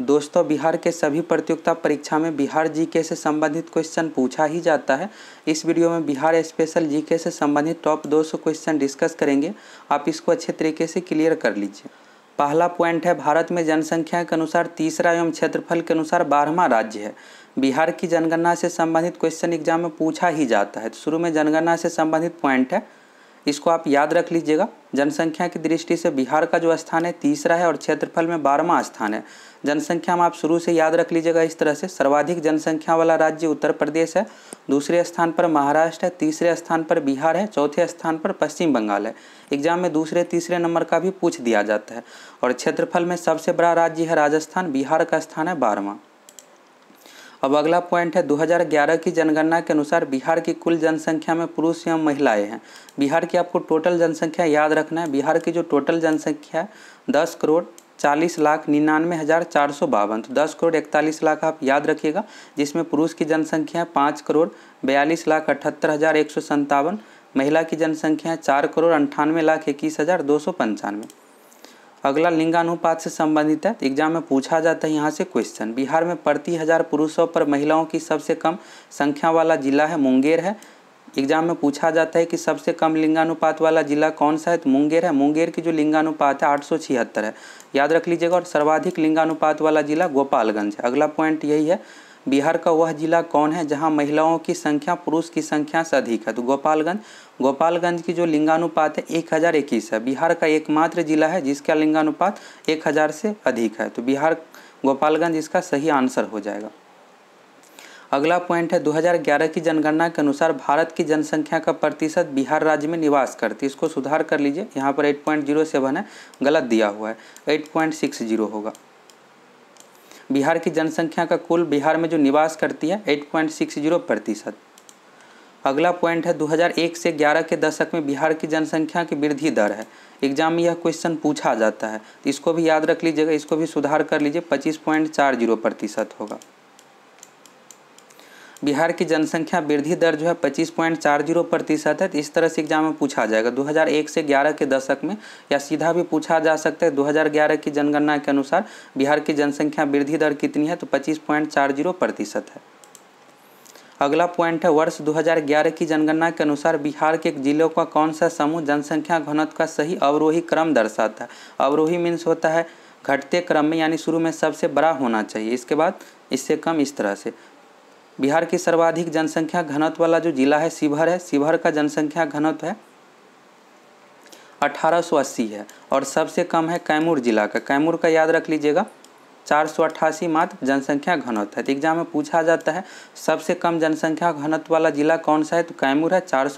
दोस्तों बिहार के सभी प्रतियोगिता परीक्षा में बिहार जीके से संबंधित क्वेश्चन पूछा ही जाता है इस वीडियो में बिहार स्पेशल जीके से संबंधित टॉप 200 क्वेश्चन डिस्कस करेंगे आप इसको अच्छे तरीके से क्लियर कर लीजिए पहला पॉइंट है भारत में जनसंख्या के अनुसार तीसरा एवं क्षेत्रफल के अनुसार बारहवा राज्य है बिहार की जनगणना से संबंधित क्वेश्चन एग्जाम में पूछा ही जाता है तो शुरू में जनगणना से संबंधित पॉइंट है इसको आप याद रख लीजिएगा जनसंख्या की दृष्टि से बिहार का जो स्थान है तीसरा है और क्षेत्रफल में बारहवा स्थान है जनसंख्या में आप शुरू से याद रख लीजिएगा इस तरह से सर्वाधिक जनसंख्या वाला राज्य उत्तर प्रदेश है दूसरे स्थान पर महाराष्ट्र है तीसरे स्थान पर बिहार है चौथे स्थान पर पश्चिम बंगाल है एग्जाम में दूसरे तीसरे नंबर का भी पूछ दिया जाता है और क्षेत्रफल में सबसे बड़ा राज्य है राजस्थान बिहार का स्थान है बारहवा अब अगला पॉइंट है 2011 की जनगणना के अनुसार बिहार की कुल जनसंख्या में पुरुष एवं महिलाएं हैं बिहार की आपको टोटल जनसंख्या याद रखना है बिहार की जो टोटल जनसंख्या है दस करोड़ चालीस लाख निन्यानवे हज़ार चार सौ बावन तो दस करोड़ इकतालीस लाख आप याद रखिएगा जिसमें पुरुष की जनसंख्या है पाँच करोड़ बयालीस लाख अठहत्तर हज़ार एक सौ संतावन महिला की जनसंख्या है चार करोड़ अंठानवे लाख इक्कीस हज़ार दो सौ पंचानवे अगला लिंगानुपात से संबंधित है तो एग्जाम में पूछा जाता है यहाँ से क्वेश्चन बिहार में प्रति हज़ार पुरुषों पर महिलाओं की सबसे कम संख्या वाला जिला है मुंगेर है एग्जाम में पूछा जाता है कि सबसे कम लिंगानुपात वाला जिला कौन सा है तो मुंगेर है मुंगेर की जो लिंगानुपात है आठ है याद रख लीजिएगा और सर्वाधिक लिंगानुपात वाला जिला गोपालगंज है अगला पॉइंट यही है बिहार का वह जिला कौन है जहां महिलाओं की संख्या पुरुष की संख्या से अधिक है तो गोपालगंज गोपालगंज की जो लिंगानुपात है एक हज़ार इक्कीस है बिहार का एकमात्र जिला है जिसका लिंगानुपात एक हज़ार से अधिक है तो बिहार गोपालगंज इसका सही आंसर हो जाएगा अगला पॉइंट है 2011 की जनगणना के अनुसार भारत की जनसंख्या का प्रतिशत बिहार राज्य में निवास करती है इसको सुधार कर लीजिए यहाँ पर 8.07 है गलत दिया हुआ है 8.60 होगा बिहार की जनसंख्या का कुल बिहार में जो निवास करती है 8.60 प्रतिशत अगला पॉइंट है 2001 से 11 के दशक में बिहार की जनसंख्या की वृद्धि दर है एग्जाम में यह क्वेश्चन पूछा जाता है इसको भी याद रख लीजिएगा इसको भी सुधार कर लीजिए 25.40 प्रतिशत होगा बिहार की जनसंख्या वृद्धि दर जो है पच्चीस पॉइंट चार जीरो प्रतिशत है तो इस तरह से एग्जाम में पूछा जाएगा 2001 से 11 के दशक में या सीधा भी पूछा जा सकता है 2011 की जनगणना के अनुसार बिहार की जनसंख्या वृद्धि दर कितनी है तो पच्चीस पॉइंट चार जीरो प्रतिशत है अगला पॉइंट है वर्ष 2011 की जनगणना के अनुसार बिहार के जिलों का कौन सा समूह जनसंख्या घनत्व का सही अवरोही क्रम दर्शाता है अवरोही मीन्स होता है घटते क्रम में यानी शुरू में सबसे बड़ा होना चाहिए इसके बाद इससे कम इस तरह से बिहार की सर्वाधिक जनसंख्या घनत्व वाला जो जिला है शिवहर है शिवहर का जनसंख्या घनत्व है 1880 है और सबसे कम है कैमूर जिला का कैमूर का याद रख लीजिएगा चार मात्र जनसंख्या घनत्व है तो एग्जाम में पूछा जाता है सबसे कम जनसंख्या घनत्व वाला जिला कौन सा है तो कैमूर है चार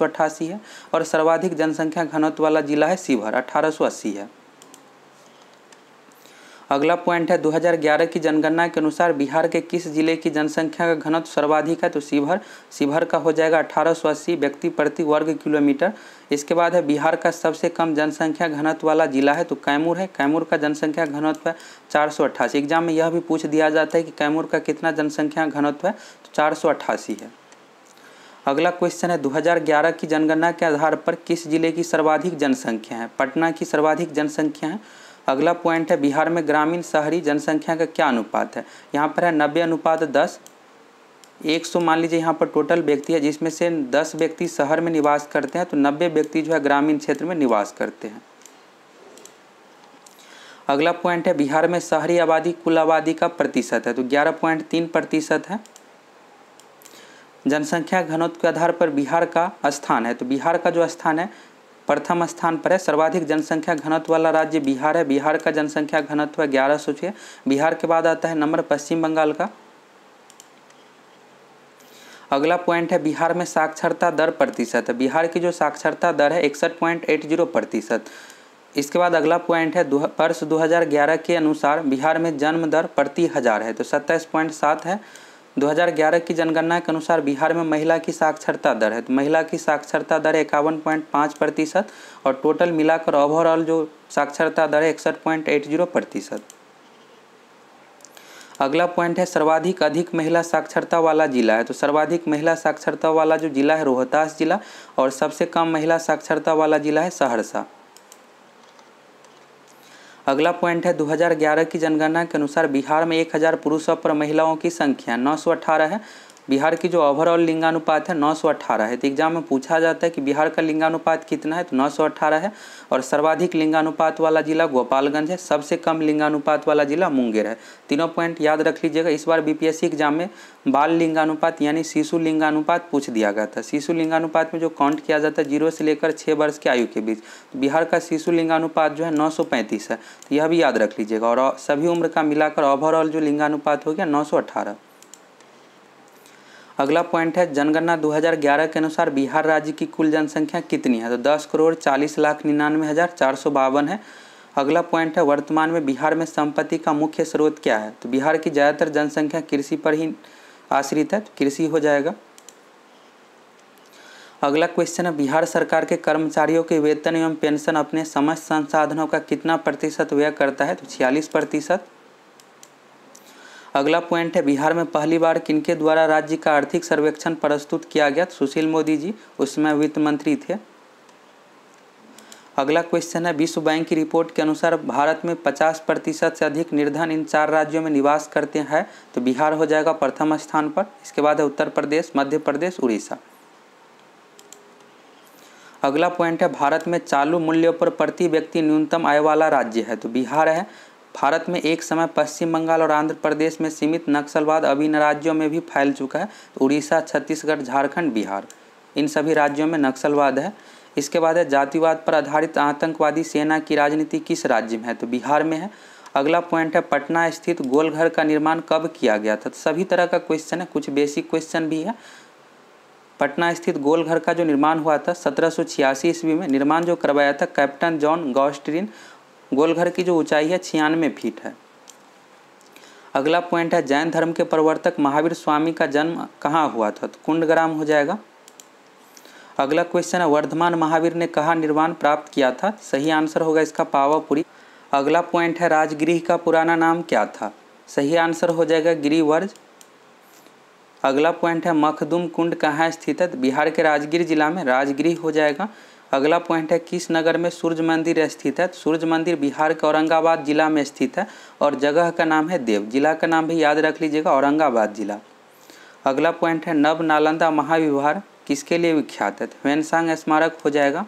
है और सर्वाधिक जनसंख्या घनत्व वाला जिला है शिवहर अस्सी है अगला पॉइंट है 2011 की जनगणना के अनुसार बिहार के किस जिले की जनसंख्या का घनत्व सर्वाधिक है तो शिवहर शिवहर का हो जाएगा अठारह व्यक्ति प्रति वर्ग किलोमीटर इसके बाद है बिहार का सबसे कम जनसंख्या घनत्व वाला जिला है तो कैमूर है कैमूर का जनसंख्या घनत्व है चार एग्जाम में यह भी पूछ दिया जाता है कि कैमूर का कितना जनसंख्या घनत्व है तो चार है अगला क्वेश्चन है 2011 की जनगणना के आधार पर किस जिले की सर्वाधिक जनसंख्या है पटना की सर्वाधिक जनसंख्या है अगला पॉइंट है बिहार में ग्रामीण शहरी जनसंख्या का क्या अनुपात है यहाँ पर है नब्बे अनुपात दस एक सौ मान लीजिए यहाँ पर टोटल व्यक्ति है जिसमें से दस व्यक्ति शहर में निवास करते हैं तो नब्बे व्यक्ति जो है ग्रामीण क्षेत्र में निवास करते हैं अगला पॉइंट है बिहार में शहरी आबादी कुल आबादी का प्रतिशत है तो ग्यारह पॉइंट तीन प्रतिशत है जनसंख्या घनत्व के आधार पर बिहार का स्थान है तो बिहार का जो स्थान है प्रथम स्थान पर है सर्वाधिक जनसंख्या घनत्व वाला राज्य बिहार है बिहार का जनसंख्या घनत्व है ग्यारह सौ छः बिहार के बाद आता है नंबर पश्चिम बंगाल का अगला पॉइंट है बिहार में साक्षरता दर प्रतिशत बिहार की जो साक्षरता दर है इकसठ पॉइंट एट जीरो प्रतिशत इसके बाद अगला पॉइंट है वर्ष 2011 के अनुसार बिहार में जन्म दर प्रति हज़ार है तो सत्ताईस पॉइंट सात है 2011 की जनगणना के अनुसार बिहार में महिला की साक्षरता दर है तो महिला की साक्षरता दर इक्यावन पॉइंट पाँच प्रतिशत और टोटल मिलाकर ओवरऑल जो साक्षरता दर है इकसठ पॉइंट एट जीरो प्रतिशत अगला पॉइंट है सर्वाधिक अधिक महिला साक्षरता वाला जिला है तो सर्वाधिक महिला साक्षरता वाला जो जिला है रोहतास जिला और सबसे कम महिला साक्षरता वाला जिला है सहरसा अगला पॉइंट है 2011 की जनगणना के अनुसार बिहार में 1000 पुरुषों पर महिलाओं की संख्या नौ है बिहार की जो ओवरऑल लिंगानुपात है 918 है तो एग्जाम में पूछा जाता है कि बिहार का लिंगानुपात कितना है तो 918 है और सर्वाधिक लिंगानुपात वाला जिला गोपालगंज है सबसे कम लिंगानुपात वाला जिला मुंगेर है तीनों पॉइंट याद रख लीजिएगा इस बार बीपीएससी एग्जाम में बाल लिंगानुपात यानी शिशु लिंगानुपात पूछ दिया गया था शिशु लिंगानुपात में जो काउंट किया जाता है जीरो से लेकर छः वर्ष के आयु के बीच तो बिहार का शिशु लिंगानुपात जो है नौ है तो यह भी याद रख लीजिएगा और सभी उम्र का मिलाकर ओवरऑल जो लिंगानुपात हो गया अठारह अगला पॉइंट है जनगणना 2011 के अनुसार बिहार राज्य की कुल जनसंख्या कितनी है तो दस करोड़ चालीस लाख निन्यानवे हज़ार चार सौ बावन है अगला पॉइंट है वर्तमान में बिहार में संपत्ति का मुख्य स्रोत क्या है तो बिहार की ज़्यादातर जनसंख्या कृषि पर ही आश्रित है तो कृषि हो जाएगा अगला क्वेश्चन है बिहार सरकार के कर्मचारियों के वेतन एवं पेंशन अपने समय संसाधनों का कितना प्रतिशत व्यय करता है तो छियालीस प्रतिशत अगला पॉइंट है बिहार में पहली बार किनके द्वारा राज्य का आर्थिक सर्वेक्षण प्रस्तुत किया गया सुशील मोदी जी उस समय वित्त मंत्री थे अगला क्वेश्चन है विश्व बैंक की रिपोर्ट के अनुसार भारत में 50 प्रतिशत से अधिक निर्धन इन चार राज्यों में निवास करते हैं तो बिहार हो जाएगा प्रथम स्थान पर इसके बाद है उत्तर प्रदेश मध्य प्रदेश उड़ीसा अगला पॉइंट है भारत में चालू मूल्यों पर प्रति व्यक्ति न्यूनतम आय वाला राज्य है तो बिहार है भारत में एक समय पश्चिम बंगाल और आंध्र प्रदेश में सीमित नक्सलवाद अभी इन राज्यों में भी फैल चुका है तो उड़ीसा छत्तीसगढ़ झारखंड बिहार इन सभी राज्यों में नक्सलवाद है इसके बाद है जातिवाद पर आधारित आतंकवादी सेना की राजनीति किस राज्य में है तो बिहार में है अगला पॉइंट है पटना स्थित गोलघर का निर्माण कब किया गया था तो सभी तरह का क्वेश्चन है कुछ बेसिक क्वेश्चन भी है पटना स्थित गोलघर का जो निर्माण हुआ था सत्रह ईस्वी में निर्माण जो करवाया था कैप्टन जॉन गॉस्ट्रिन गोलघर की जो ऊंचाई है छियानवे फीट है अगला पॉइंट है जैन धर्म के प्रवर्तक महावीर स्वामी का जन्म कहाँ हुआ था तो कुंडग्राम हो जाएगा अगला क्वेश्चन है वर्धमान महावीर ने कहा निर्वाण प्राप्त किया था सही आंसर होगा इसका पावापुरी अगला पॉइंट है राजगृह का पुराना नाम क्या था सही आंसर हो जाएगा गिरिवर्ज अगला पॉइंट है मखदुम कुंड कहाँ स्थित है बिहार के राजगीर जिला में राजगृह हो जाएगा अगला पॉइंट है किस नगर में सूर्य मंदिर स्थित है सूर्य मंदिर बिहार के औरंगाबाद जिला में स्थित है और जगह का नाम है देव जिला का नाम भी याद रख लीजिएगा औरंगाबाद जिला अगला पॉइंट है नव नालंदा महाविहार किसके लिए विख्यात है वेनसांग स्मारक हो जाएगा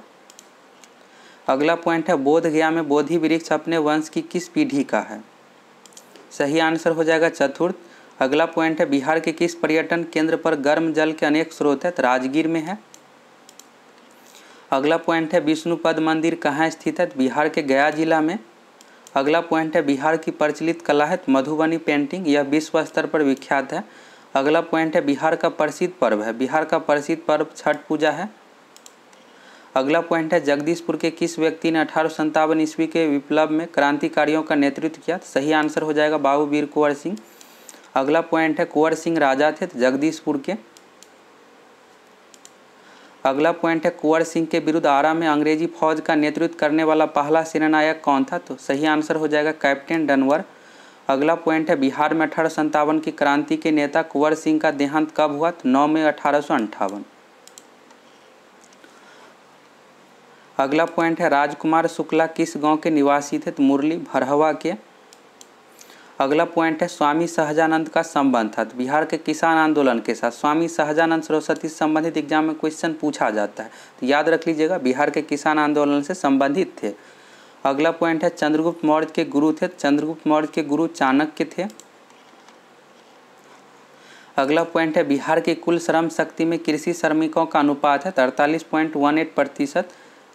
अगला पॉइंट है बोध गया में बोधि वृक्ष अपने वंश की किस पीढ़ी का है सही आंसर हो जाएगा चतुर्थ अगला पॉइंट है बिहार के किस पर्यटन केंद्र पर गर्म जल के अनेक स्रोत है तो राजगीर में है अगला पॉइंट है विष्णुपद मंदिर कहाँ स्थित है बिहार के गया जिला में अगला पॉइंट है बिहार की प्रचलित कला है मधुबनी पेंटिंग यह विश्व स्तर पर विख्यात है अगला पॉइंट है बिहार का प्रसिद्ध पर्व है बिहार का प्रसिद्ध पर्व छठ पूजा है अगला पॉइंट है जगदीशपुर के किस व्यक्ति ने अठारह संतावन ईस्वी के विप्लव में क्रांतिकारियों का नेतृत्व किया सही आंसर हो जाएगा बाबू वीर कुंवर सिंह अगला पॉइंट है कुंवर सिंह राजा थे जगदीशपुर के अगला पॉइंट है कुंवर सिंह के विरुद्ध आरा में अंग्रेजी फौज का नेतृत्व करने वाला पहला सेनानायक कौन था तो सही आंसर हो जाएगा कैप्टन डनवर अगला पॉइंट है बिहार में अठारह संतावन की क्रांति के नेता कुंवर सिंह का देहांत कब हुआ तो नौ मई अठारह अगला पॉइंट है राजकुमार शुक्ला किस गांव के निवासी थे तो मुरली भरहवा के अगला पॉइंट है स्वामी सहजानंद का संबंध था बिहार के किसान आंदोलन के साथ स्वामी सहजानंद सरस्वती से संबंधित एग्जाम में क्वेश्चन पूछा जाता है तो याद रख लीजिएगा बिहार के किसान आंदोलन से संबंधित थे अगला पॉइंट है चंद्रगुप्त मौर्य के गुरु थे चंद्रगुप्त मौर्य के गुरु चाणक्य थे अगला पॉइंट है बिहार के कुल श्रम शक्ति में कृषि श्रमिकों का अनुपात है अड़तालीस पॉइंट वन एट प्रतिशत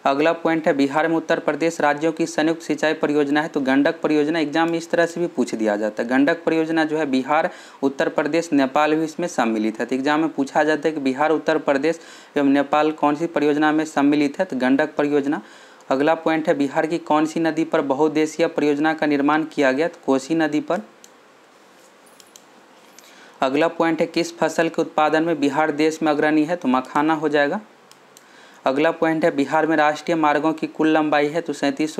अगला पॉइंट है बिहार में उत्तर प्रदेश राज्यों की संयुक्त सिंचाई परियोजना है तो गंडक परियोजना एग्जाम में इस तरह से भी पूछ दिया जाता है गंडक परियोजना जो है बिहार उत्तर प्रदेश नेपाल भी इसमें सम्मिलित है तो एग्जाम में पूछा जाता है कि बिहार उत्तर प्रदेश एवं नेपाल कौन सी परियोजना में सम्मिलित है तो गंडक परियोजना अगला पॉइंट है बिहार की कौन सी नदी पर बहुउद्देशीय परियोजना का निर्माण किया गया तो कोसी नदी पर अगला पॉइंट है किस फसल के उत्पादन में बिहार देश में अग्रणी है तो मखाना हो जाएगा अगला पॉइंट है बिहार में राष्ट्रीय मार्गों की कुल लंबाई है तो सैंतीस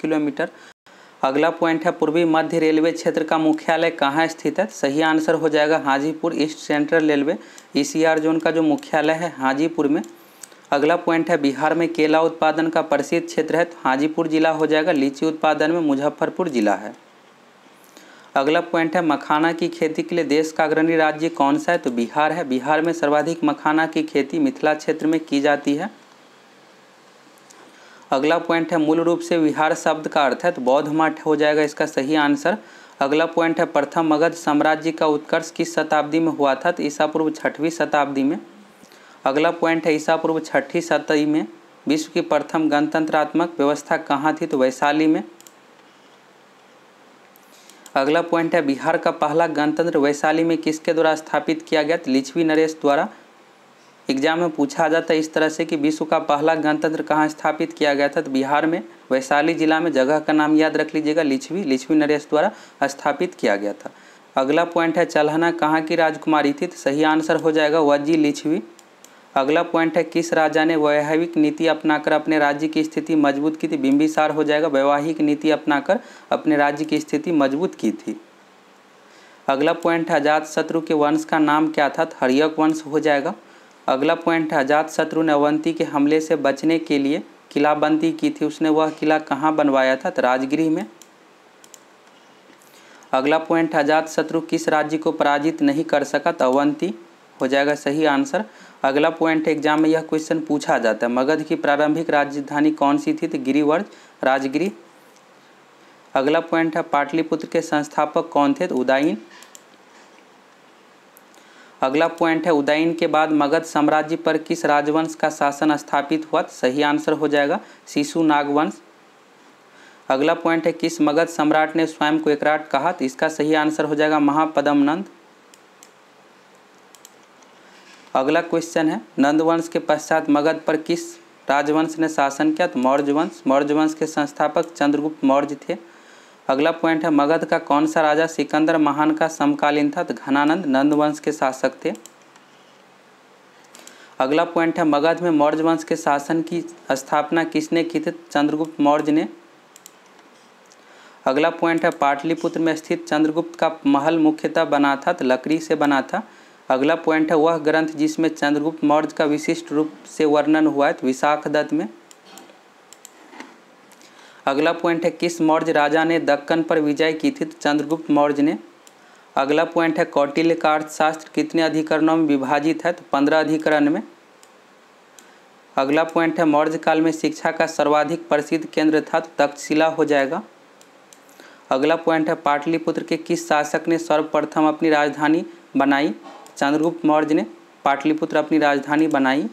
किलोमीटर अगला पॉइंट है पूर्वी मध्य रेलवे क्षेत्र का मुख्यालय कहाँ स्थित है सही आंसर हो जाएगा Hajipur East Central Railway E zone का जो मुख्यालय है हाजीपुर में अगला पॉइंट है बिहार में केला उत्पादन का प्रसिद्ध क्षेत्र है तो हाजीपुर जिला हो जाएगा लीची उत्पादन में मुजफ्फरपुर जिला है अगला पॉइंट है मखाना की खेती के लिए देश का अग्रणी राज्य कौन सा है तो बिहार है बिहार में सर्वाधिक मखाना की खेती मिथिला क्षेत्र में की जाती है अगला पॉइंट है मूल रूप से विहार शब्द का अर्थ है तो बौद्ध मठ हो जाएगा इसका सही आंसर अगला पॉइंट है प्रथम मगध साम्राज्य का उत्कर्ष किस शताब्दी में हुआ था तो ईसा पूर्व छठवीं शताब्दी में अगला पॉइंट है ईसा पूर्व छठी शताब्दी में विश्व की प्रथम गणतंत्रात्मक व्यवस्था कहाँ थी तो वैशाली में अगला पॉइंट है बिहार का पहला गणतंत्र वैशाली में किसके द्वारा स्थापित किया गया तो लिच्छवी नरेश द्वारा एग्जाम में पूछा जाता है इस तरह से कि विश्व का पहला गणतंत्र कहाँ स्थापित किया गया था तो बिहार में वैशाली जिला में जगह का नाम याद रख लीजिएगा लिछवी लिछवी नरेश द्वारा स्थापित किया गया था अगला पॉइंट है चलहना कहाँ की राजकुमारी थी तो सही आंसर हो जाएगा वजी लिछवी अगला पॉइंट है किस राजा ने वैवाहिक नीति अपनाकर अपने राज्य की स्थिति मजबूत की थी बिंबिसार हो जाएगा वैवाहिक नीति अपनाकर अपने राज्य की स्थिति मजबूत की थी अगला पॉइंट है अजात शत्रु के वंश का नाम क्या था तो हरियक वंश हो जाएगा अगला पॉइंट है अजात शत्रु ने अवंती के हमले से बचने के लिए किलाबंदी की थी उसने वह किला कहाँ बनवाया था तो राजगृह में अगला पॉइंट अजात शत्रु किस राज्य को पराजित नहीं कर सका तो अवंती हो जाएगा सही आंसर अगला पॉइंट एग्जाम में यह क्वेश्चन पूछा जाता है मगध की प्रारंभिक राजधानी कौन सी थी तो गिरिवर्ज राजगिरी अगला पॉइंट है पाटलिपुत्र के संस्थापक कौन थे तो उदयन अगला पॉइंट है उदयन के बाद मगध साम्राज्य पर किस राजवंश का शासन स्थापित हुआ सही आंसर हो जाएगा शिशु नागवंश अगला पॉइंट है किस मगध सम्राट ने स्वयं को एकराट कहा तो इसका सही आंसर हो जाएगा महापदमनंद अगला क्वेश्चन है नंदवंश के पश्चात मगध पर किस राजवंश ने शासन किया तो मौर्य वंश मौर्य वंश के संस्थापक चंद्रगुप्त मौर्य थे अगला पॉइंट है मगध का कौन सा राजा सिकंदर महान का समकालीन था घनानंद तो घनानंद नंदवंश के शासक थे अगला पॉइंट है मगध में मौर्य वंश के शासन की स्थापना किसने की थी चंद्रगुप्त मौर्य ने अगला पॉइंट है पाटलिपुत्र में स्थित चंद्रगुप्त का महल मुख्यतः बना था तो लकड़ी से बना था अगला पॉइंट है वह ग्रंथ जिसमें चंद्रगुप्त मौर्य का विशिष्ट रूप से वर्णन हुआ है तो विशाखदत्त में अगला पॉइंट है किस मौर्य राजा ने दक्कन पर विजय की थी तो चंद्रगुप्त मौर्य ने अगला पॉइंट है कौटिल्य का अर्थशास्त्र कितने अधिकरणों में विभाजित है तो पंद्रह अधिकरण में अगला पॉइंट है मौर्य काल में शिक्षा का सर्वाधिक प्रसिद्ध केंद्र था तो तक्षशिला हो जाएगा अगला पॉइंट है पाटलिपुत्र के किस शासक ने सर्वप्रथम अपनी राजधानी बनाई चंद्रगुप्त मौर्य ने पाटलिपुत्र अपनी राजधानी बनाई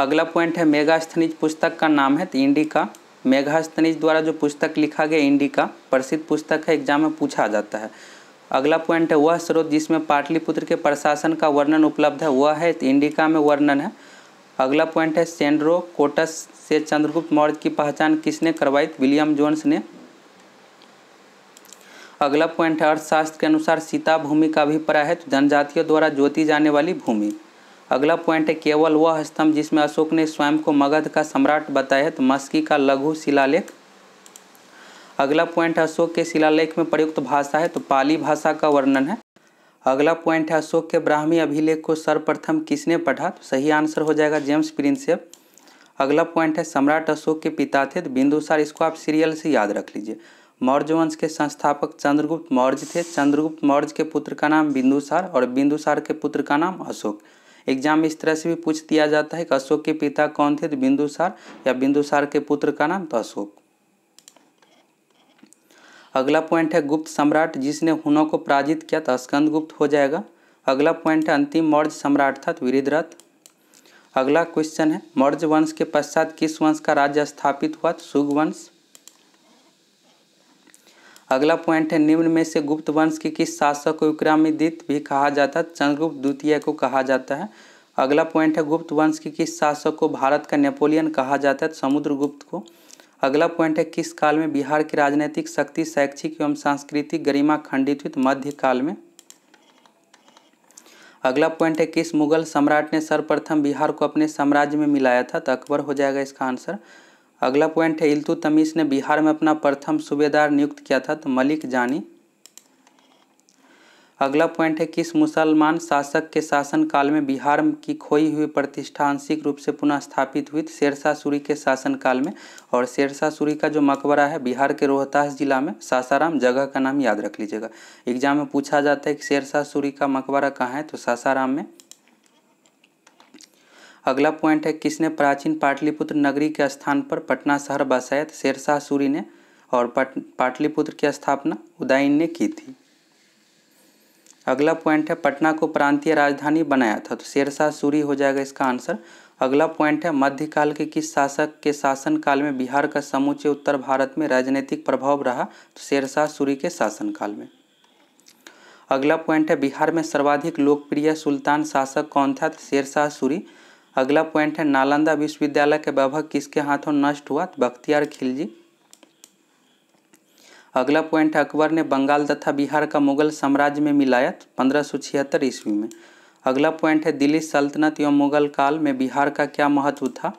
अगला पॉइंट है मेघास्थनिज पुस्तक का नाम है इंडिका मेघास्थनिज द्वारा जो पुस्तक लिखा गया इंडिका प्रसिद्ध पुस्तक है एग्जाम में पूछा जाता है अगला पॉइंट है वह स्रोत जिसमें पाटलिपुत्र के प्रशासन का वर्णन उपलब्ध है वह है इंडिका में वर्णन है अगला पॉइंट है सेंड्रो कोटस से चंद्रगुप्त मौर्य की पहचान किसने करवाई विलियम जोन्स ने अगला पॉइंट है अर्थशास्त्र के अनुसार सीता भूमि का अभिप्राय है तो जनजातियों द्वारा ज्योति जाने वाली भूमि अगला पॉइंट है केवल वह स्तंभ जिसमें अशोक ने स्वयं को मगध का सम्राट बताया है तो मस्की का लघु शिलालेख अगला पॉइंट है अशोक के शिलालेख में प्रयुक्त भाषा है तो पाली भाषा का वर्णन है अगला पॉइंट है अशोक के ब्राह्मी अभिलेख को सर्वप्रथम किसने पढ़ा तो सही आंसर हो जाएगा जेम्स प्रिंसेप अगला पॉइंट है सम्राट अशोक के पिता थे तो बिंदुसार इसको आप सीरियल से याद रख लीजिए मौर्य वंश के संस्थापक चंद्रगुप्त मौर्य थे चंद्रगुप्त मौर्य के पुत्र का नाम बिंदुसार और बिंदुसार के पुत्र का नाम अशोक एग्जाम में इस तरह से भी पूछ दिया जाता है कि अशोक के पिता कौन थे तो बिंदुसार या बिंदुसार के पुत्र का नाम तो अशोक अगला पॉइंट है गुप्त सम्राट जिसने हुनों को पराजित किया तो स्कंद गुप्त हो जाएगा अगला पॉइंट है अंतिम मौर्य सम्राट था तो वीरिद्रथ अगला क्वेश्चन है मौर्य वंश के पश्चात किस वंश का राज्य स्थापित हुआ तो सुग वंश अगला पॉइंट है निम्न में से गुप्त वंश के किस शासक को विक्रमादित्य भी कहा जाता है चंद्रगुप्त द्वितीय को कहा जाता है अगला पॉइंट है गुप्त वंश के किस शासक को भारत का नेपोलियन कहा जाता है समुद्रगुप्त को अगला पॉइंट है किस काल में बिहार की राजनीतिक शक्ति शैक्षिक एवं सांस्कृतिक गरिमा खंडित हुई मध्य काल में अगला पॉइंट है किस मुगल सम्राट ने सर्वप्रथम बिहार को अपने साम्राज्य में मिलाया था तो अकबर हो जाएगा इसका आंसर अगला पॉइंट है इल्तु तमीश ने बिहार में अपना प्रथम सूबेदार नियुक्त किया था तो मलिक जानी अगला पॉइंट है किस मुसलमान शासक के शासनकाल में बिहार की खोई हुई प्रतिष्ठा आंशिक रूप से पुनः स्थापित हुई शेरशाह सूरी के शासनकाल में और शेरशाह सूरी का जो मकबरा है बिहार के रोहतास जिला में सासाराम जगह का नाम याद रख लीजिएगा एग्जाम में पूछा जाता है कि शेरशाह सूरी का मकबरा कहाँ है तो सासाराम में अगला पॉइंट है किसने प्राचीन पाटलिपुत्र नगरी के स्थान पर पटना शहर बसाया था शेरशाह सूरी ने और पट पाटलिपुत्र की स्थापना उदयन ने की थी अगला पॉइंट है पटना को प्रांतीय राजधानी बनाया था तो शेरशाह सूरी हो जाएगा इसका आंसर अगला पॉइंट है मध्यकाल के किस शासक के शासन काल में बिहार का समूचे उत्तर भारत में राजनीतिक प्रभाव रहा तो शेरशाह सूरी के शासन काल में अगला पॉइंट है बिहार में सर्वाधिक लोकप्रिय सुल्तान शासक कौन था तो शेरशाह सूरी अगला पॉइंट है नालंदा विश्वविद्यालय के वैभव किसके हाथों नष्ट हुआ बख्तियार खिलजी अगला पॉइंट है अकबर ने बंगाल तथा बिहार का मुगल साम्राज्य में मिलाया पंद्रह सौ छिहत्तर ईस्वी में अगला पॉइंट है दिल्ली सल्तनत एवं मुगल काल में बिहार का क्या महत्व था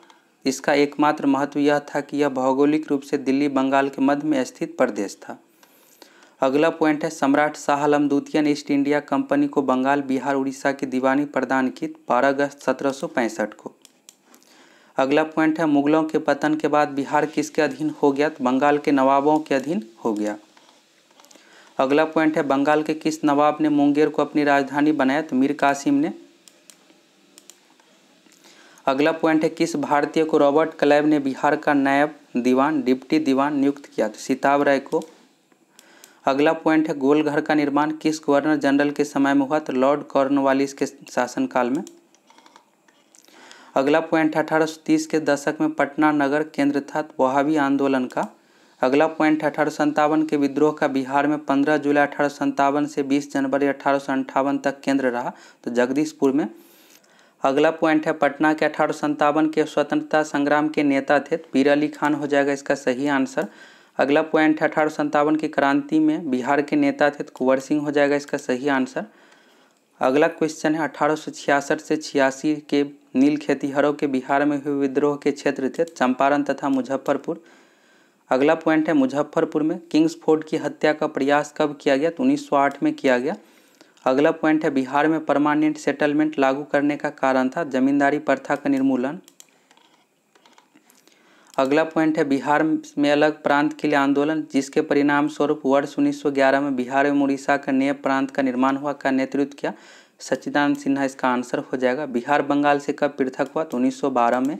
इसका एकमात्र महत्व यह था कि यह भौगोलिक रूप से दिल्ली बंगाल के मध्य में स्थित प्रदेश था अगला पॉइंट है सम्राट शाह आलम द्वितीय ने ईस्ट इंडिया कंपनी को बंगाल बिहार उड़ीसा की दीवानी प्रदान की 12 अगस्त सत्रह को अगला पॉइंट है मुगलों के पतन के बाद बिहार किसके अधीन हो गया तो बंगाल के नवाबों के अधीन हो गया अगला पॉइंट है बंगाल के किस नवाब ने मुंगेर को अपनी राजधानी बनाया तो मीर कासिम ने अगला पॉइंट है किस भारतीय को रॉबर्ट क्लैब ने बिहार का नायब दीवान डिप्टी दीवान नियुक्त किया तो सीताब राय को अगला पॉइंट है गोलघर का निर्माण किस गवर्नर जनरल के समय में हुआ तो लॉर्ड कॉर्नवालिस के शासनकाल में अगला पॉइंट अठारह के दशक में पटना नगर केंद्र था तो वहावी आंदोलन का अगला पॉइंट अठारह के विद्रोह का बिहार में 15 जुलाई अठारह से 20 जनवरी अठारह तक केंद्र रहा तो जगदीशपुर में अगला पॉइंट है पटना के अठारह के स्वतंत्रता संग्राम के नेता थे तो पीर अली खान हो जाएगा इसका सही आंसर अगला पॉइंट है अठारह संतावन की क्रांति में बिहार के नेता थे तो कुंवर सिंह हो जाएगा इसका सही आंसर अगला क्वेश्चन है अठारह से छियासी के नील खेतीहरों के बिहार में हुए विद्रोह के क्षेत्र थे चंपारण तथा मुजफ्फरपुर अगला पॉइंट है मुजफ्फरपुर में किंग्स फोर्ड की हत्या का प्रयास कब किया गया तो उन्नीस में किया गया अगला पॉइंट है बिहार में परमानेंट सेटलमेंट लागू करने का कारण था जमींदारी प्रथा का निर्मूलन अगला पॉइंट है बिहार में अलग प्रांत के लिए आंदोलन जिसके परिणाम स्वरूप वर्ष ग्यारह में बिहार एवं उड़ीसा का नए प्रांत का निर्माण हुआ का नेतृत्व किया सच्चिदानंद सिन्हा इसका आंसर हो जाएगा बिहार बंगाल से कब पृथक हुआ तो उन्नीस में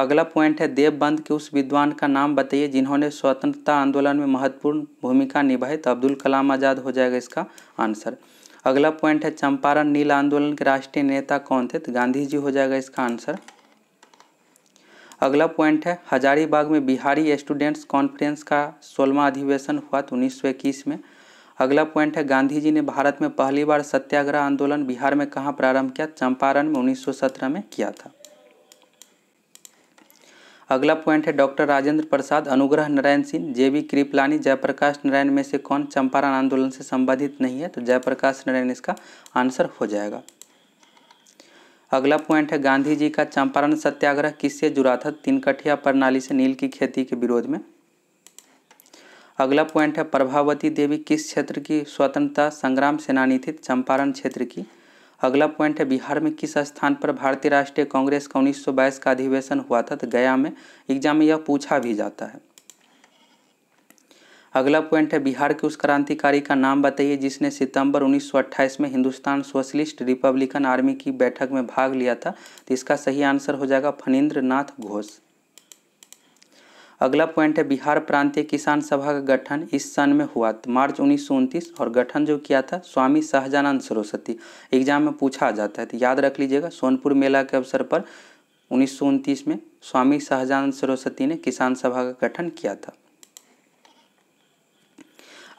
अगला पॉइंट है देवबंद के उस विद्वान का नाम बताइए जिन्होंने स्वतंत्रता आंदोलन में महत्वपूर्ण भूमिका निभाई तो अब्दुल कलाम आज़ाद हो जाएगा इसका आंसर अगला पॉइंट है चंपारण नील आंदोलन के राष्ट्रीय नेता कौन थे तो गांधी जी हो जाएगा इसका आंसर अगला पॉइंट है हजारीबाग में बिहारी स्टूडेंट्स कॉन्फ्रेंस का सोलवा अधिवेशन हुआ था उन्नीस में अगला पॉइंट है गांधी जी ने भारत में पहली बार सत्याग्रह आंदोलन बिहार में कहाँ प्रारंभ किया चंपारण में 1917 में किया था अगला पॉइंट है doctor Rajendra Prasad Anugrah Narayan Singh J B Kripalani Jayaprakash Narayan में से कौन चंपारण आंदोलन से संबंधित नहीं है तो जयप्रकाश नारायण इसका आंसर हो जाएगा अगला पॉइंट है गांधी जी का चंपारण सत्याग्रह किससे जुड़ा था कठिया प्रणाली से नील की खेती के विरोध में अगला पॉइंट है प्रभावती देवी किस क्षेत्र की स्वतंत्रता संग्राम सेनानी थी चंपारण क्षेत्र की अगला पॉइंट है बिहार में किस स्थान पर भारतीय राष्ट्रीय कांग्रेस का उन्नीस का अधिवेशन हुआ था तो गया में एग्जाम में यह पूछा भी जाता है अगला पॉइंट है बिहार के उस क्रांतिकारी का नाम बताइए जिसने सितंबर 1928 में हिंदुस्तान सोशलिस्ट रिपब्लिकन आर्मी की बैठक में भाग लिया था तो इसका सही आंसर हो जाएगा फणीन्द्र नाथ घोष अगला पॉइंट है बिहार प्रांतीय किसान सभा का गठन इस सन में हुआ मार्च उन्नीस और गठन जो किया था स्वामी सहजानंद सरस्वती एग्जाम में पूछा जाता है तो याद रख लीजिएगा सोनपुर मेला के अवसर पर उन्नीस में स्वामी सहजानंद सरस्वती ने किसान सभा का गठन किया था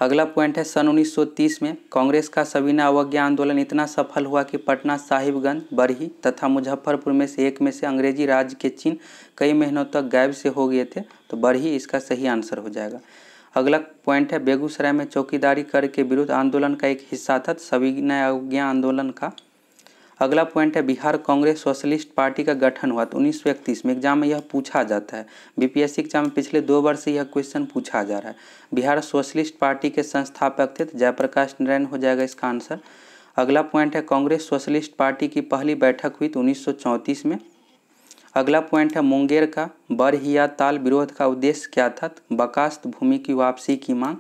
अगला पॉइंट है सन 1930 में कांग्रेस का सवीना अवज्ञा आंदोलन इतना सफल हुआ कि पटना साहिबगंज बरही तथा मुजफ्फरपुर में से एक में से अंग्रेजी राज्य के चिन्ह कई महीनों तक गायब से हो गए थे तो बरही इसका सही आंसर हो जाएगा अगला पॉइंट है बेगूसराय में चौकीदारी कर के विरुद्ध आंदोलन का एक हिस्सा था तो सविनय अवज्ञा आंदोलन का अगला पॉइंट है बिहार कांग्रेस सोशलिस्ट पार्टी का गठन हुआ तो उन्नीस सौ इकतीस में एग्जाम में यह पूछा जाता है बीपीएससी एग्जाम में पिछले दो वर्ष से यह क्वेश्चन पूछा जा रहा है बिहार सोशलिस्ट पार्टी के संस्थापक थे तो जयप्रकाश नारायण हो जाएगा इसका आंसर अगला पॉइंट है कांग्रेस सोशलिस्ट पार्टी की पहली बैठक हुई तो उन्नीस में अगला पॉइंट है मुंगेर का बरहिया ताल विरोध का उद्देश्य क्या था तो बकास्त भूमि की वापसी की मांग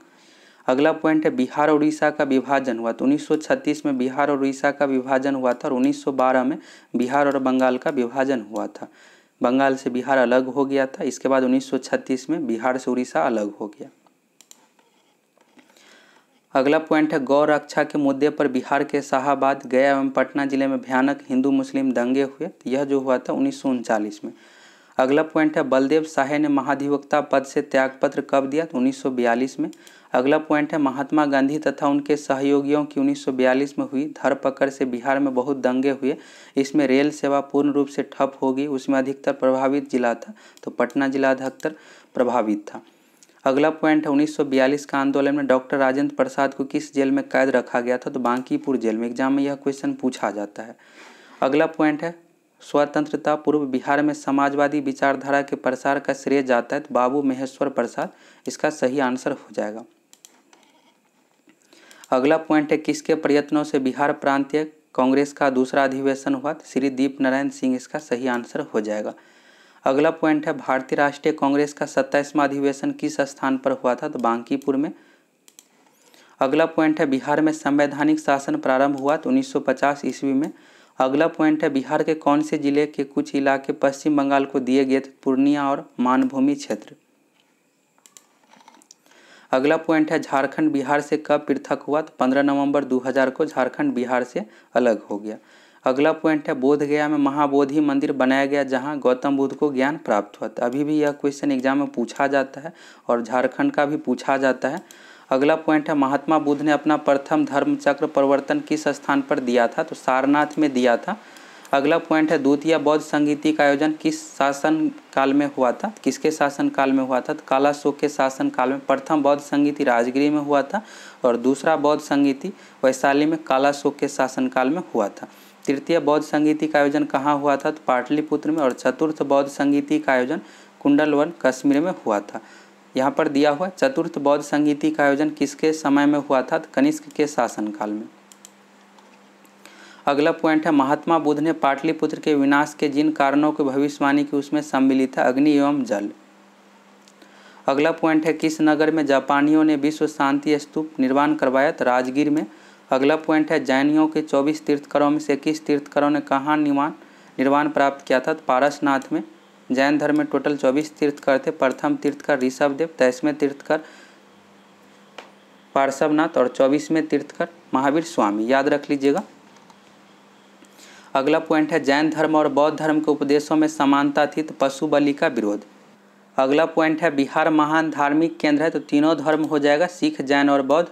अगला पॉइंट है बिहार और उड़ीसा का विभाजन हुआ तो 1936 में बिहार और उड़ीसा का विभाजन हुआ था और 1912 में बिहार और बंगाल का विभाजन हुआ था बंगाल से बिहार अलग हो गया था इसके बाद 1936 में बिहार से उड़ीसा अलग हो गया अगला पॉइंट है गौ रक्षा के मुद्दे पर बिहार के शाहबाद गया एवं पटना जिले में भयानक हिंदू मुस्लिम दंगे हुए तो यह जो हुआ था उन्नीस में अगला पॉइंट है बलदेव साहे ने महाधिवक्ता पद से त्यागपत्र कब दिया तो उन्नीस में अगला पॉइंट है महात्मा गांधी तथा उनके सहयोगियों की 1942 में हुई धरपकड़ से बिहार में बहुत दंगे हुए इसमें रेल सेवा पूर्ण रूप से ठप होगी उसमें अधिकतर प्रभावित जिला था तो पटना जिला अधिकतर प्रभावित था अगला पॉइंट है 1942 का आंदोलन में डॉक्टर राजेंद्र प्रसाद को किस जेल में कैद रखा गया था तो बांकीपुर जेल में एग्जाम में यह क्वेश्चन पूछा जाता है अगला पॉइंट है स्वतंत्रता पूर्व बिहार में समाजवादी विचारधारा के प्रसार का श्रेय जाता है तो बाबू महेश्वर प्रसाद इसका सही आंसर हो जाएगा अगला पॉइंट है किसके प्रयत्नों से बिहार प्रांतीय कांग्रेस का दूसरा अधिवेशन हुआ तो श्री दीप नारायण सिंह इसका सही आंसर हो जाएगा अगला पॉइंट है भारतीय राष्ट्रीय कांग्रेस का सत्ताईसवां अधिवेशन किस स्थान पर हुआ था तो बांकीपुर में अगला पॉइंट है बिहार में संवैधानिक शासन प्रारंभ हुआ तो 1950 ईस्वी में अगला पॉइंट है बिहार के कौन से जिले के कुछ इलाके पश्चिम बंगाल को दिए गए थे पूर्णिया और मानभूमि क्षेत्र अगला पॉइंट है झारखंड बिहार से कब पृथक हुआ तो पंद्रह नवंबर 2000 को झारखंड बिहार से अलग हो गया अगला पॉइंट है बोध गया में महाबोधि मंदिर बनाया गया जहां गौतम बुद्ध को ज्ञान प्राप्त हुआ था तो अभी भी यह क्वेश्चन एग्जाम में पूछा जाता है और झारखंड का भी पूछा जाता है अगला पॉइंट है महात्मा बुद्ध ने अपना प्रथम धर्म चक्र प्रवर्तन किस स्थान पर दिया था तो सारनाथ में दिया था अगला पॉइंट है द्वितीय बौद्ध संगीति का आयोजन किस शासन काल में हुआ था किसके शासन काल में हुआ था काला शोक के शासन काल में प्रथम बौद्ध संगीति राजगिरी में हुआ था और दूसरा बौद्ध संगीति वैशाली में काला शोक के शासन काल में हुआ था तृतीय बौद्ध संगीति का आयोजन कहाँ हुआ था तो पाटलिपुत्र में और चतुर्थ बौद्ध संगीति का आयोजन कुंडलवन कश्मीर में हुआ था यहाँ पर दिया हुआ चतुर्थ बौद्ध संगीति का आयोजन किसके समय में हुआ था कनिष्क के शासनकाल में अगला पॉइंट है महात्मा बुद्ध ने पाटलिपुत्र के विनाश के जिन कारणों की भविष्यवाणी की उसमें सम्मिलित है अग्नि एवं जल अगला पॉइंट है किस नगर में जापानियों ने विश्व शांति स्तूप निर्माण करवाया तो राजगीर में अगला पॉइंट है जैनियों के 24 तीर्थकरों में से किस तीर्थकरों ने कहाँ निर्माण निर्वाण प्राप्त किया था तो पारसनाथ में जैन धर्म में टोटल 24 तीर्थकर थे प्रथम तीर्थकर ऋषभदेव तेईसवें तीर्थकर पार्श्वनाथ और चौबीसवें तीर्थकर महावीर स्वामी याद रख लीजिएगा अगला पॉइंट है जैन धर्म और बौद्ध धर्म के उपदेशों में समानता थी तो पशु बलि का विरोध अगला पॉइंट है बिहार महान धार्मिक केंद्र है तो तीनों धर्म हो जाएगा सिख जैन और बौद्ध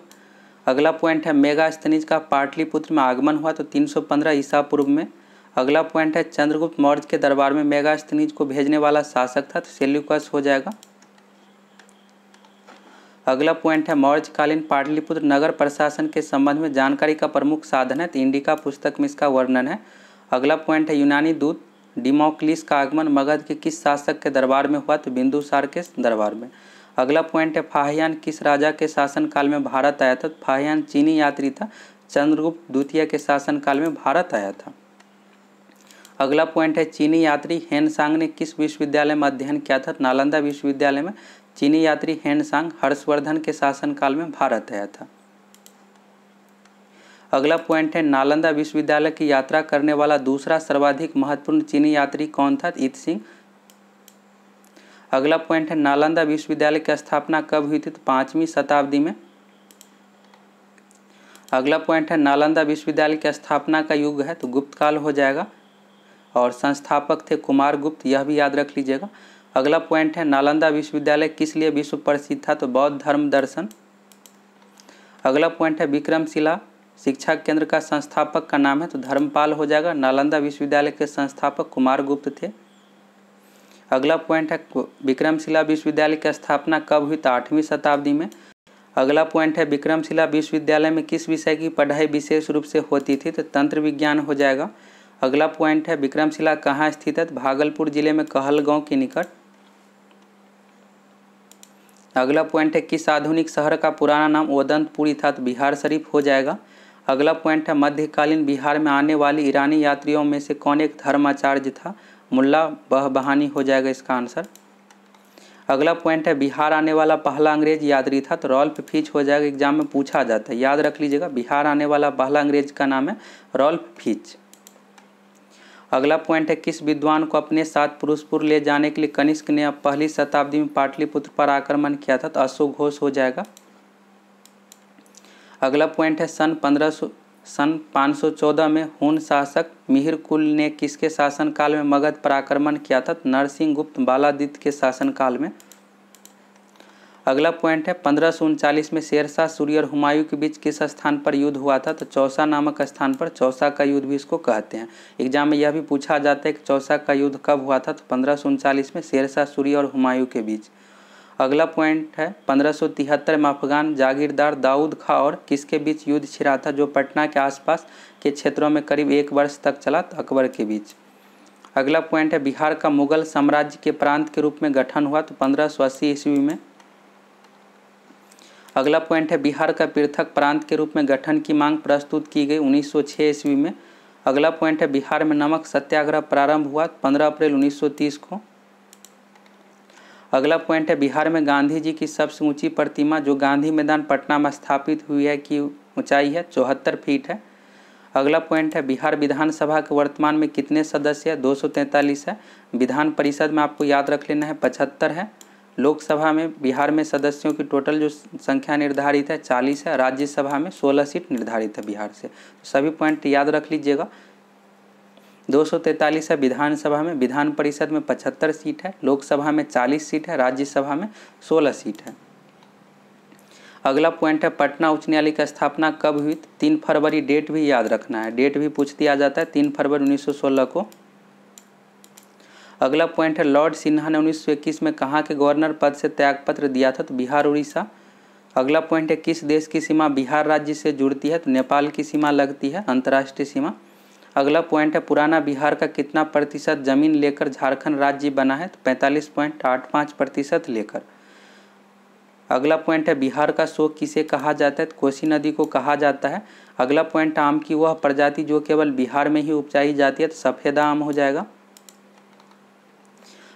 अगला पॉइंट है मेगा स्तनिज का पाटलिपुत्र में आगमन हुआ तो 315 ईसा पूर्व में अगला पॉइंट है चंद्रगुप्त मौर्य के दरबार में मेगा स्तनीज को भेजने वाला शासक था तो सेल्युकस हो जाएगा अगला पॉइंट है मौर्यकालीन पाटलिपुत्र नगर प्रशासन के संबंध में जानकारी का प्रमुख साधन है तो इंडिका पुस्तक में इसका वर्णन है अगला पॉइंट है यूनानी दूत डिमोक्लिस का आगमन मगध के किस शासक के दरबार में हुआ तो बिंदुसार के दरबार में अगला पॉइंट है फाहियान किस राजा के शासनकाल में भारत आया था तो फाहियान चीनी यात्री था चंद्रगुप्त द्वितीय के शासनकाल में भारत आया था अगला पॉइंट है चीनी यात्री हेनसांग ने किस विश्वविद्यालय में अध्ययन किया था नालंदा विश्वविद्यालय में चीनी यात्री हेनसांग हर्षवर्धन के शासनकाल में भारत आया था अगला पॉइंट है नालंदा विश्वविद्यालय की यात्रा करने वाला दूसरा सर्वाधिक महत्वपूर्ण चीनी यात्री कौन था ईत सिंह अगला पॉइंट है नालंदा विश्वविद्यालय की स्थापना कब हुई थी तो पांचवी शताब्दी में अगला पॉइंट है नालंदा विश्वविद्यालय की स्थापना का युग है तो गुप्त काल हो जाएगा और संस्थापक थे कुमार गुप्त यह भी याद रख लीजिएगा अगला पॉइंट है नालंदा विश्वविद्यालय किस लिए विश्व प्रसिद्ध था तो बौद्ध धर्म दर्शन अगला पॉइंट है विक्रमशिला शिक्षा केंद्र का संस्थापक का नाम है तो धर्मपाल हो जाएगा नालंदा विश्वविद्यालय के संस्थापक कुमार गुप्त थे अगला पॉइंट है विक्रमशिला विश्वविद्यालय की स्थापना कब हुई तो आठवीं शताब्दी में अगला पॉइंट है विक्रमशिला विश्वविद्यालय में किस विषय की पढ़ाई विशेष रूप से होती थी तो तंत्र विज्ञान हो जाएगा अगला पॉइंट है विक्रमशिला कहाँ स्थित है तो भागलपुर जिले में कहलगांव के निकट अगला पॉइंट है किस आधुनिक शहर का पुराना नाम ओदंतपुरी था तो बिहार शरीफ हो जाएगा अगला पॉइंट है मध्यकालीन बिहार में आने वाली ईरानी यात्रियों में से कौन एक धर्माचार्य था मुल्ला बह बहानी हो जाएगा इसका आंसर अगला पॉइंट है बिहार आने वाला पहला अंग्रेज यात्री था तो रॉल्फ फिच हो जाएगा एग्जाम में पूछा जाता है याद रख लीजिएगा बिहार आने वाला पहला अंग्रेज का नाम है रॉल्फ फिच अगला पॉइंट है किस विद्वान को अपने साथ पुरुषपुर ले जाने के लिए कनिष्क ने पहली शताब्दी में पाटलिपुत्र पर आक्रमण किया था तो अशोक घोष हो जाएगा अगला पॉइंट है सन पंद्रह सन 514 में हुन शासक मिहिर कुल ने किसके शासनकाल में मगध पर आक्रमण किया था नरसिंह गुप्त बालादित्य के शासनकाल में अगला पॉइंट है पंद्रह में शेरशाह सूर्य और हुमायूं के बीच किस स्थान पर युद्ध हुआ था तो चौसा नामक स्थान पर चौसा का युद्ध भी इसको कहते हैं एग्जाम में यह भी पूछा जाता है कि चौसा का युद्ध कब हुआ था तो पंद्रह में शेरशाह सूर्य और हुमायूं के बीच अगला पॉइंट है पंद्रह में अफगान जागीरदार दाऊद खां और किसके बीच युद्ध छिड़ा था जो पटना के आसपास के क्षेत्रों में करीब एक वर्ष तक चला अकबर के बीच अगला पॉइंट है बिहार का मुगल साम्राज्य के प्रांत के रूप में गठन हुआ तो पंद्रह सौ अस्सी ईस्वी में अगला पॉइंट है बिहार का पृथक प्रांत के रूप में गठन की मांग प्रस्तुत की गई 1906 ईस्वी में अगला पॉइंट है बिहार में नमक सत्याग्रह प्रारंभ हुआ 15 अप्रैल 1930 को अगला पॉइंट है बिहार में गांधी जी की सबसे ऊंची प्रतिमा जो गांधी मैदान पटना में स्थापित हुई है की ऊंचाई है चौहत्तर फीट है अगला पॉइंट है बिहार विधानसभा के वर्तमान में कितने सदस्य है दो है विधान परिषद में आपको याद रख लेना है पचहत्तर है लोकसभा में बिहार में सदस्यों की टोटल जो संख्या निर्धारित है चालीस है राज्यसभा में सोलह सीट निर्धारित है बिहार से सभी पॉइंट याद रख लीजिएगा दो है विधानसभा में विधान परिषद में पचहत्तर सीट है लोकसभा में चालीस सीट है राज्यसभा में सोलह सीट है अगला पॉइंट है पटना उच्च न्यायालय की स्थापना कब हुई तीन फरवरी डेट भी याद रखना है डेट भी पूछ दिया जाता है तीन फरवरी 1916 को अगला पॉइंट है लॉर्ड सिन्हा ने 1921 में कहाँ के गवर्नर पद से त्यागपत्र दिया था तो बिहार उड़ीसा अगला पॉइंट है किस देश की सीमा बिहार राज्य से जुड़ती है तो नेपाल की सीमा लगती है अंतर्राष्ट्रीय सीमा अगला पॉइंट है पुराना बिहार का कितना प्रतिशत जमीन लेकर झारखंड राज्य बना है तो पैंतालीस पॉइंट आठ पाँच प्रतिशत लेकर अगला पॉइंट है बिहार का शोक किसे कहा जाता है तो कोसी नदी को कहा जाता है अगला पॉइंट आम की वह प्रजाति जो केवल बिहार में ही उपजाई जाती है तो सफ़ेद आम हो जाएगा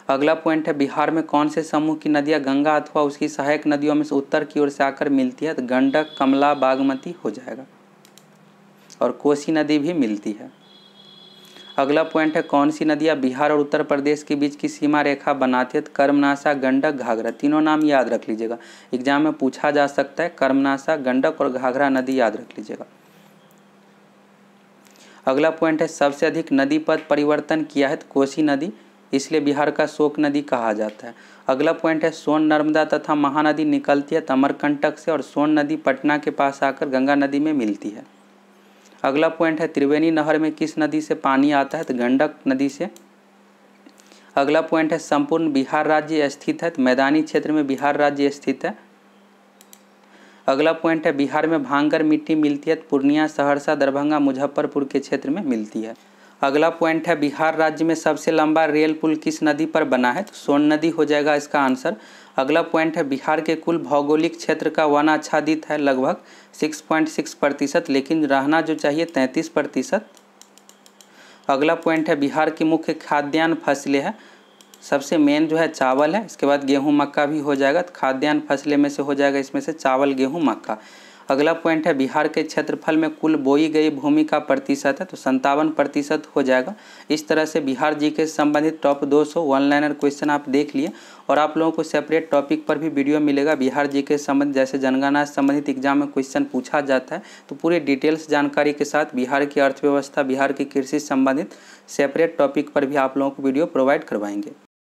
अगला पॉइंट है बिहार में कौन से समूह की नदियाँ गंगा अथवा उसकी सहायक नदियों में से उत्तर की ओर से आकर मिलती है तो गंडक कमला बागमती हो जाएगा और कोसी नदी भी मिलती है अगला पॉइंट है कौन सी नदियाँ बिहार और उत्तर प्रदेश के बीच की सीमा रेखा बनाती है कर्मनाशा गंडक घाघरा तीनों नाम याद रख लीजिएगा एग्जाम में पूछा जा सकता है कर्मनाशा गंडक और घाघरा नदी याद रख लीजिएगा अगला पॉइंट है सबसे अधिक नदी पद परिवर्तन किया है कोसी नदी इसलिए बिहार का शोक नदी कहा जाता है अगला पॉइंट है सोन नर्मदा तथा महानदी निकलती है तमरकंटक से और सोन नदी पटना के पास आकर गंगा नदी में मिलती है अगला पॉइंट है त्रिवेणी नहर में किस नदी से पानी आता है तो गंडक नदी से अगला पॉइंट है संपूर्ण बिहार राज्य स्थित है तो मैदानी क्षेत्र में बिहार राज्य स्थित है अगला पॉइंट है बिहार में भांगर मिट्टी मिलती है तो पूर्णिया सहरसा दरभंगा मुजफ्फरपुर के क्षेत्र में मिलती है अगला पॉइंट है बिहार राज्य में सबसे लंबा रेल पुल किस नदी पर बना है तो सोन नदी हो जाएगा इसका आंसर अगला पॉइंट है बिहार के कुल भौगोलिक क्षेत्र का वन आच्छादित है लगभग 6.6 प्रतिशत लेकिन रहना जो चाहिए 33 प्रतिशत अगला पॉइंट है बिहार की मुख्य खाद्यान्न फसलें हैं सबसे मेन जो है चावल है इसके बाद गेहूं मक्का भी हो जाएगा तो खाद्यान्न फसलें में से हो जाएगा इसमें से चावल गेहूं मक्का अगला पॉइंट है बिहार के क्षेत्रफल में कुल बोई गई भूमि का प्रतिशत है तो संतावन प्रतिशत हो जाएगा इस तरह से बिहार जी के संबंधित टॉप 200 सौ वन लाइनर क्वेश्चन आप देख लिए और आप लोगों को सेपरेट टॉपिक पर भी वीडियो मिलेगा बिहार जी के संबंध जैसे जनगणना संबंधित एग्जाम में क्वेश्चन पूछा जाता है तो पूरे डिटेल्स जानकारी के साथ बिहार की अर्थव्यवस्था बिहार की कृषि संबंधित सेपरेट टॉपिक पर भी आप लोगों को वीडियो प्रोवाइड करवाएंगे